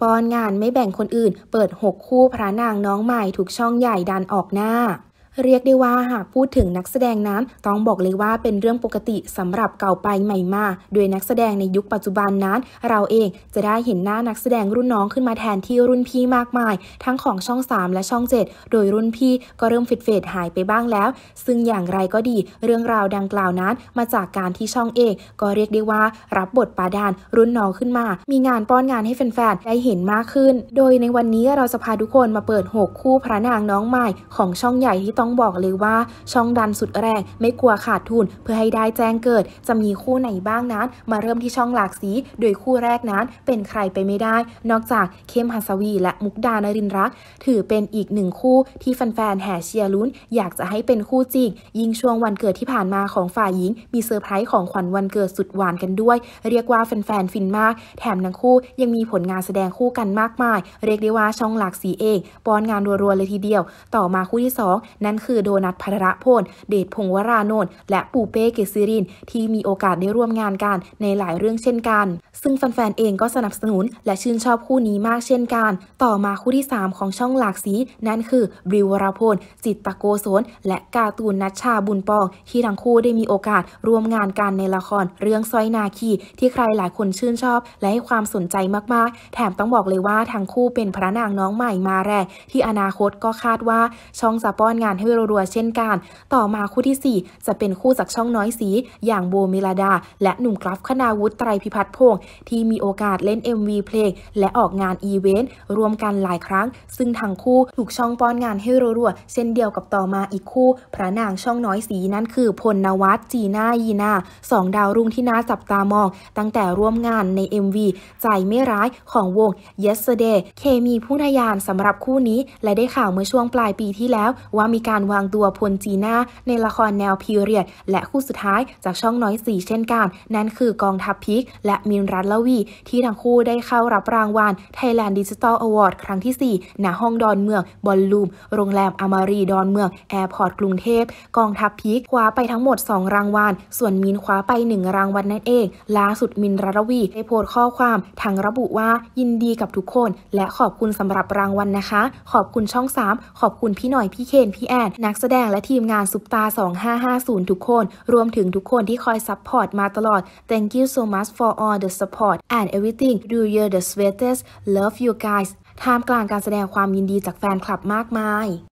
ป้อนงานไม่แบ่งคนอื่น เปิด 6 คู่พระนางน้องใหม่ถูกช่องใหญ่ดันออกหน้าเรียกได้ว่าหากพูดถึงนักแสดงนั้นต้องบอกเลยว่าเป็นเรื่องปกติสำหรับเก่าไปใหม่มาโดยนักแสดงในยุคปัจจุบันนั้น เราเองจะได้เห็นหน้านักแสดงรุ่นน้องขึ้นมาแทนที่รุ่นพี่มากมาย ทั้งของช่อง 3 และช่อง 7 โดยรุ่นพี่ก็เริ่มฟิดเฟดหายไปบ้างแล้ว ซึ่งอย่างไรก็ดี เรื่องราวดังกล่าวนั้นมาจากการที่ช่องเองก็เรียกได้ว่า รับบทปาดานรุ่นน้องขึ้นมา มีงานป้อนงานให้แฟนๆได้เห็นมากขึ้น โดยในวันนี้เราจะพาทุกคนมาเปิด6คู่พระนางน้องใหม่ของช่องใหญ่ที่ตอต้องบอกเลยว่า ช่องดันสุดแรง ไม่กลัวขาดทุนเพื่อให้ได้แจ้งเกิด จะมีคู่ไหนบ้างนั้น มาเริ่มที่ช่องหลากสี โดยคู่แรกนั้น เป็นใครไปไม่ได้ นอกจากเข้มหัสวีและมุกดานรินรัก ถือเป็นอีกหนึ่งคู่ที่แฟนๆแห่เชียร์ลุ้น อยากจะให้เป็นคู่จริง ยิ่งช่วงวันเกิดที่ผ่านมาของฝ่ายหญิง มีเซอร์ไพรส์ของขวัญวันเกิดสุดหวานกันด้วย เรียกว่าแฟนๆฟินมาก แถมทั้งคู่ยังมีผลงานแสดงคู่กันมากมาย เรียกได้ว่าช่องหลากสีเองป้อนงานรัวๆเลยทีเดียว ต่อมาคู่ที่ 2นั่นนคือโดนัทพัทรพลเดชพงวรานนท์และปูเป้เกษรินที่มีโอกาสได้ร่วมงานกันในหลายเรื่องเช่นกัน ซึ่งแฟนๆ เองก็สนับสนุนและชื่นชอบคู่นี้มากเช่นกัน ต่อมาคู่ที่3ของช่องหลากสี นั่นคือบริวรพลจิตตะโกโซนและกาตูนนัชชาบุญปองที่ทั้งคู่ได้มีโอกาสร่วมงานกันในละคร เรื่องซอยนาคีที่ใครหลายคนชื่นชอบและให้ความสนใจมากๆ แถมต้องบอกเลยว่าทั้งคู่เป็นพระนางน้องใหม่มาแรงที่อนาคตก็คาดว่าช่องจะป้อนงานใหให้รัวๆเช่นกัน ต่อมาคู่ที่ 4 จะเป็นคู่จากช่องน้อยสี อย่างโบเมลาดา และหนุ่มกราฟคณาวุฒิไตรพิพัฒน์พงศ์ที่มีโอกาสเล่น MV เพลง และออกงานอีเวนต์รวมกันหลายครั้ง ซึ่งทั้งคู่ถูกช่องป้อนงานให้รัวๆ เช่นเดียวกับต่อมาอีกคู่ พระนางช่องน้อยสีนั่นคือพลนวัตจีน่ายีนา สองดาวรุ่งที่น่าจับตามอง ตั้งแต่ร่วมงานใน MV ใจไม่ร้ายของวง Yesterday เคมีผู้นายานสำหรับคู่นี้และได้ข่าวเมื่อช่วงปลายปีที่แล้วว่ามีการการวางตัวพลจีน่าในละครแนวพีเรียด และคู่สุดท้ายจากช่องน้อยสีเช่นกัน นั่นคือกองทัพพิก และมินรัตลวี ที่ทั้งคู่ได้เข้ารับรางวัล Thailand Digital Award ครั้งที่ 4ณห้องดอนเมืองบอลลูม โรงแรมอมารี ดอนเมืองแอร์พอร์ตกรุงเทพ กองทัพพิก คว้าไปทั้งหมด 2 รางวัลส่วนมินคว้าไป 1 รางวัลนั่นเองล่าสุดมินรัตลวีได้โพสต์ข้อความทั้งระบุว่ายินดีกับทุกคนและขอบคุณสำหรับรางวัลนนะคะ ขอบคุณช่อง 3 ขอบคุณพี่หน่อยพี่เคนพี่แอนนนักแสดงและทีมงานซุปตา 2550 ทุกคน รวมถึงทุกคนที่คอยซัพพอร์ตมาตลอด Thank you so much for all the support and everything Do you the sweetest Love you guys ท่ามกลางการแสดงความยินดีจากแฟนคลับมากมาย